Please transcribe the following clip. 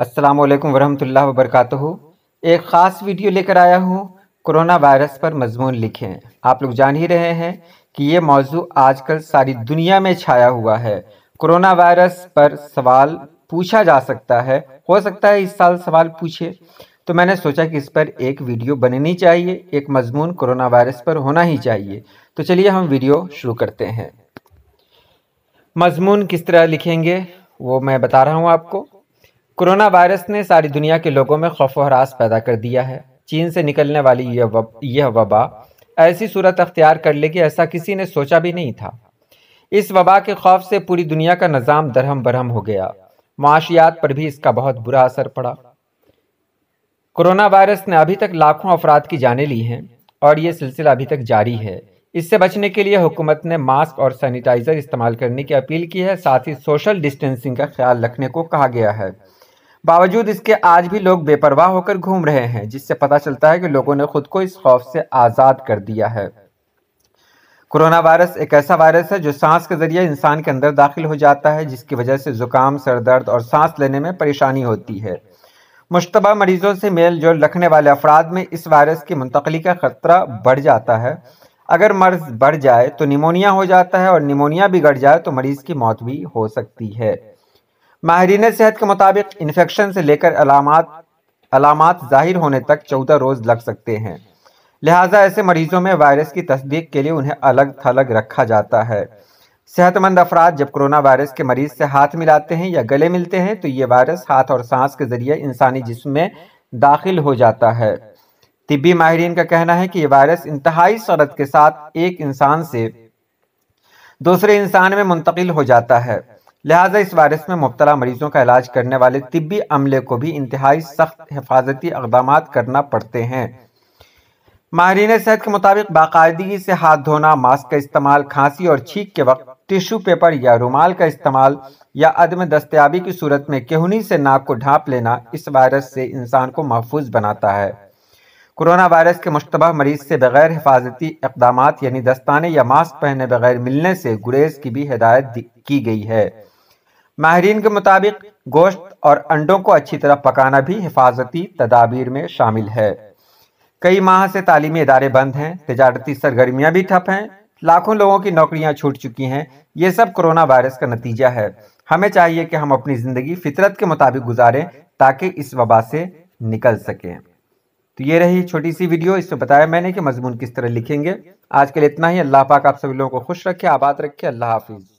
अस्सलाम वालेकुम वरहमतुल्लाह वबरकातु एक ख़ास वीडियो लेकर आया हूँ कोरोना वायरस पर मजमून लिखें आप लोग जान ही रहे हैं कि ये मौजू आजकल सारी दुनिया में छाया हुआ है कोरोना वायरस पर सवाल पूछा जा सकता है हो सकता है इस साल सवाल पूछे तो मैंने सोचा कि इस पर एक वीडियो बननी चाहिए एक मजमून कोरोना वायरस पर होना ही चाहिए तो चलिए हम वीडियो शुरू करते हैं मजमून किस तरह लिखेंगे वो मैं बता रहा हूँ आपको कोरोना वायरस ने सारी दुनिया के लोगों में खौफ हरास पैदा कर दिया है चीन से निकलने वाली यह वब, यह वबा ऐसी सूरत अख्तियार कर लेगी ऐसा किसी ने सोचा भी नहीं था इस वबा के खौफ से पूरी दुनिया का निज़ाम दरहम बरहम हो गया माशियात पर भी इसका बहुत बुरा असर पड़ा कोरोना वायरस ने अभी तक लाखों अफराद की जानें ली हैं और ये सिलसिला अभी तक जारी है इससे बचने के लिए हुकूमत ने मास्क और सैनिटाइज़र इस्तेमाल करने की अपील की है साथ ही सोशल डिस्टेंसिंग का ख्याल रखने को कहा गया है बावजूद इसके आज भी लोग बेपरवाह होकर घूम रहे हैं जिससे पता चलता है कि लोगों ने खुद को इस खौफ से आज़ाद कर दिया है कोरोना वायरस एक ऐसा वायरस है जो सांस के जरिए इंसान के अंदर दाखिल हो जाता है जिसकी वजह से जुकाम सरदर्द और सांस लेने में परेशानी होती है मुशतबा मरीजों से मेल जोल रखने वाले अफराद में इस वायरस की मुंतकली का खतरा बढ़ जाता है अगर मर्ज बढ़ जाए तो निमोनिया हो जाता है और निमोनिया बिगड़ जाए तो मरीज़ की मौत भी हो सकती है माहरीन सेहत के मुताबिक इन्फेक्शन से लेकर अलामत जाहिर होने तक चौदह रोज़ लग सकते हैं लिहाजा ऐसे मरीजों में वायरस की तस्दीक के लिए उन्हें अलग थलग रखा जाता है सेहतमंद अफराद जब कोरोना वायरस के मरीज से हाथ मिलाते हैं या गले मिलते हैं तो ये वायरस हाथ और सांस के जरिए इंसानी जिसम में दाखिल हो जाता है तिबी माहरीन का कहना है कि ये वायरस इंतहाई सड़क के साथ एक इंसान से दूसरे इंसान में मुंतकिल हो जाता है लिहाजा इस वायरस में मुबतला मरीजों का इलाज करने वाले तिबी अमले को भी इंतहाई सख्त हिफाजती इकदाम करना पड़ते हैं माहरीन सेहत के मुताबिक बाकायदगी से हाथ धोना मास्क का इस्तेमाल खांसी और छींक के वक्त टिश्यू पेपर या रुमाल का इस्तेमाल या अदम दस्तियाबी की सूरत में केहनी से नाक को ढांप लेना इस वायरस से इंसान को महफूज बनाता है कोरोना वायरस के मुशतबा मरीज से बगैर हिफाजती इकदाम यानी दस्ताने या मास्क पहने बगैर मिलने से गुरेज की भी हिदायत की गई है माहरीन के मुताबिक गोश्त और अंडों को अच्छी तरह पकाना भी हिफाजती तदाबीर में शामिल है कई माह से तालीमी इदारे बंद हैं तजारती सरगर्मियां भी ठप हैं लाखों लोगों की नौकरियां छूट चुकी हैं ये सब कोरोना वायरस का नतीजा है हमें चाहिए कि हम अपनी ज़िंदगी फितरत के मुताबिक गुजारें ताकि इस वबा से निकल सकें तो ये रही छोटी सी वीडियो इसमें बताया मैंने कि मजमून किस तरह लिखेंगे आज के लिए इतना ही अल्लाह पाक आप सभी लोगों को खुश रखे आबाद रखे अल्लाह हाफिज़